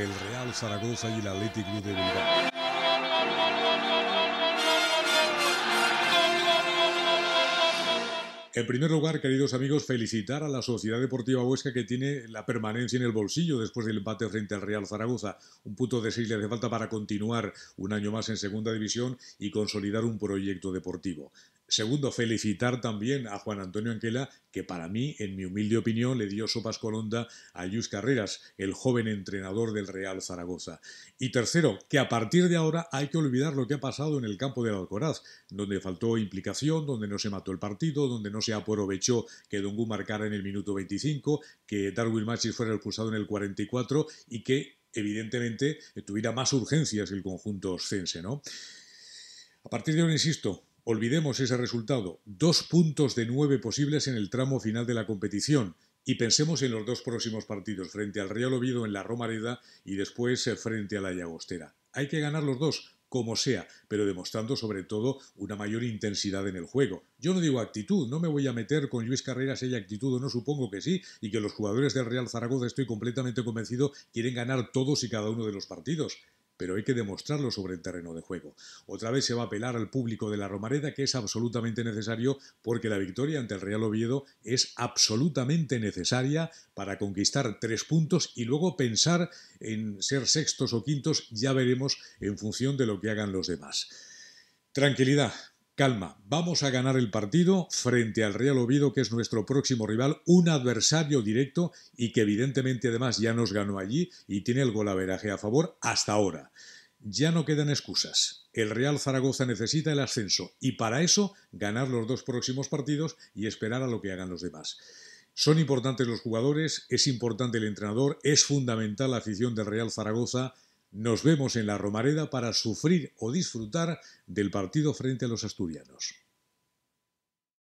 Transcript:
el Real Zaragoza y el Athletic Club de Bilbao. En primer lugar, queridos amigos, felicitar a la Sociedad Deportiva Huesca que tiene la permanencia en el bolsillo después del empate frente al Real Zaragoza. Un punto de seis le hace falta para continuar un año más en Segunda División y consolidar un proyecto deportivo. Segundo, felicitar también a Juan Antonio Anquela, que para mí, en mi humilde opinión, le dio sopas colonda a Lluís Carreras, el joven entrenador del Real Zaragoza. Y tercero, que a partir de ahora hay que olvidar lo que ha pasado en el campo de Alcoraz, donde faltó implicación, donde no se mató el partido, donde no se aprovechó que Dongu marcara en el minuto 25, que Darwin Machis fuera expulsado en el 44 y que, evidentemente, tuviera más urgencias el conjunto oscense, ¿no? A partir de ahora, insisto, Olvidemos ese resultado, dos puntos de nueve posibles en el tramo final de la competición, y pensemos en los dos próximos partidos, frente al Real Oviedo en la Romareda y después eh, frente a la Llagostera. Hay que ganar los dos, como sea, pero demostrando sobre todo una mayor intensidad en el juego. Yo no digo actitud, no me voy a meter con Luis Carreras si actitud o no, supongo que sí, y que los jugadores del Real Zaragoza, estoy completamente convencido, quieren ganar todos y cada uno de los partidos pero hay que demostrarlo sobre el terreno de juego. Otra vez se va a apelar al público de la Romareda, que es absolutamente necesario porque la victoria ante el Real Oviedo es absolutamente necesaria para conquistar tres puntos y luego pensar en ser sextos o quintos, ya veremos en función de lo que hagan los demás. Tranquilidad, Calma, vamos a ganar el partido frente al Real Oviedo, que es nuestro próximo rival, un adversario directo y que evidentemente además ya nos ganó allí y tiene el golaveraje a favor hasta ahora. Ya no quedan excusas. El Real Zaragoza necesita el ascenso y para eso ganar los dos próximos partidos y esperar a lo que hagan los demás. Son importantes los jugadores, es importante el entrenador, es fundamental la afición del Real Zaragoza nos vemos en la Romareda para sufrir o disfrutar del partido frente a los asturianos.